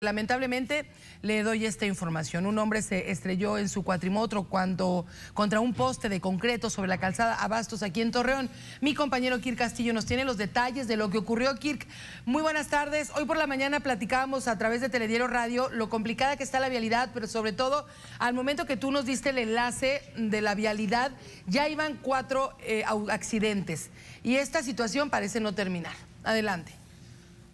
Lamentablemente le doy esta información. Un hombre se estrelló en su cuatrimotro cuando, contra un poste de concreto sobre la calzada Abastos aquí en Torreón. Mi compañero Kirk Castillo nos tiene los detalles de lo que ocurrió. Kirk, muy buenas tardes. Hoy por la mañana platicábamos a través de Telediero Radio lo complicada que está la vialidad, pero sobre todo al momento que tú nos diste el enlace de la vialidad, ya iban cuatro eh, accidentes y esta situación parece no terminar. Adelante.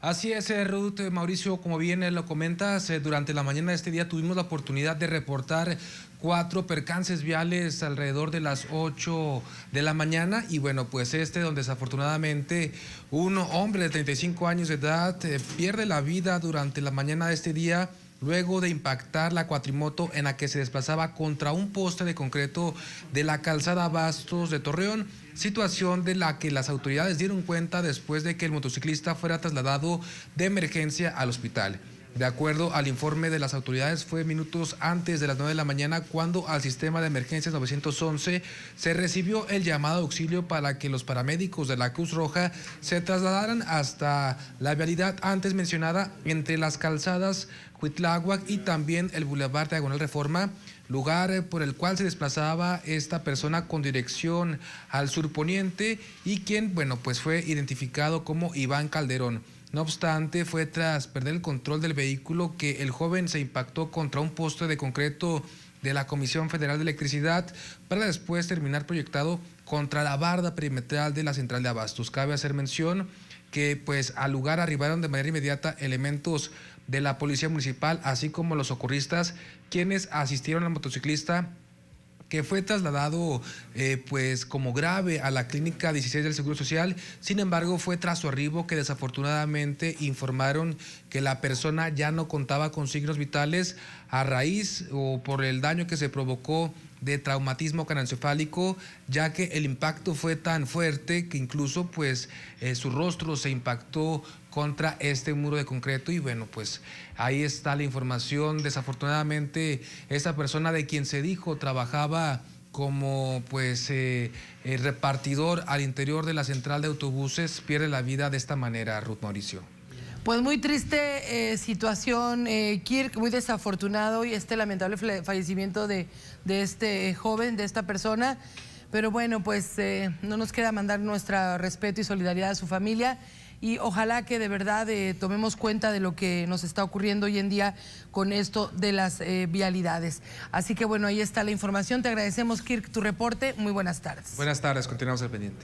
Así es, eh, Ruth, eh, Mauricio, como bien eh, lo comentas, durante la mañana de este día tuvimos la oportunidad de reportar cuatro percances viales alrededor de las 8 de la mañana y bueno, pues este donde desafortunadamente un hombre de 35 años de edad pierde la vida durante la mañana de este día luego de impactar la cuatrimoto en la que se desplazaba contra un poste de concreto de la calzada Bastos de Torreón, situación de la que las autoridades dieron cuenta después de que el motociclista fuera trasladado de emergencia al hospital. De acuerdo al informe de las autoridades, fue minutos antes de las 9 de la mañana cuando al sistema de emergencias 911 se recibió el llamado auxilio para que los paramédicos de la Cruz Roja se trasladaran hasta la vialidad antes mencionada entre las calzadas Huitláhuac y también el Boulevard Diagonal Reforma, lugar por el cual se desplazaba esta persona con dirección al surponiente y quien, bueno, pues fue identificado como Iván Calderón. No obstante, fue tras perder el control del vehículo que el joven se impactó contra un poste de concreto de la Comisión Federal de Electricidad para después terminar proyectado contra la barda perimetral de la central de abastos. Cabe hacer mención que pues al lugar arribaron de manera inmediata elementos de la Policía Municipal, así como los socorristas, quienes asistieron al motociclista que fue trasladado eh, pues como grave a la clínica 16 del Seguro Social. Sin embargo, fue tras su arribo que desafortunadamente informaron que la persona ya no contaba con signos vitales a raíz o por el daño que se provocó de traumatismo canencefálico, ya que el impacto fue tan fuerte que incluso pues eh, su rostro se impactó contra este muro de concreto y bueno, pues ahí está la información. Desafortunadamente, esta persona de quien se dijo trabajaba como pues eh, eh, repartidor al interior de la central de autobuses pierde la vida de esta manera, Ruth Mauricio. Pues muy triste eh, situación, eh, Kirk, muy desafortunado y este lamentable fallecimiento de, este joven, de esta persona. Pero bueno, pues eh, no nos queda mandar nuestro respeto y solidaridad a su familia y ojalá que de verdad tomemos cuenta de lo que nos está ocurriendo hoy en día con esto de las vialidades. Así que bueno, ahí está la información. Te agradecemos, Kirk, tu reporte. Muy buenas tardes. Buenas tardes, continuamos el pendiente.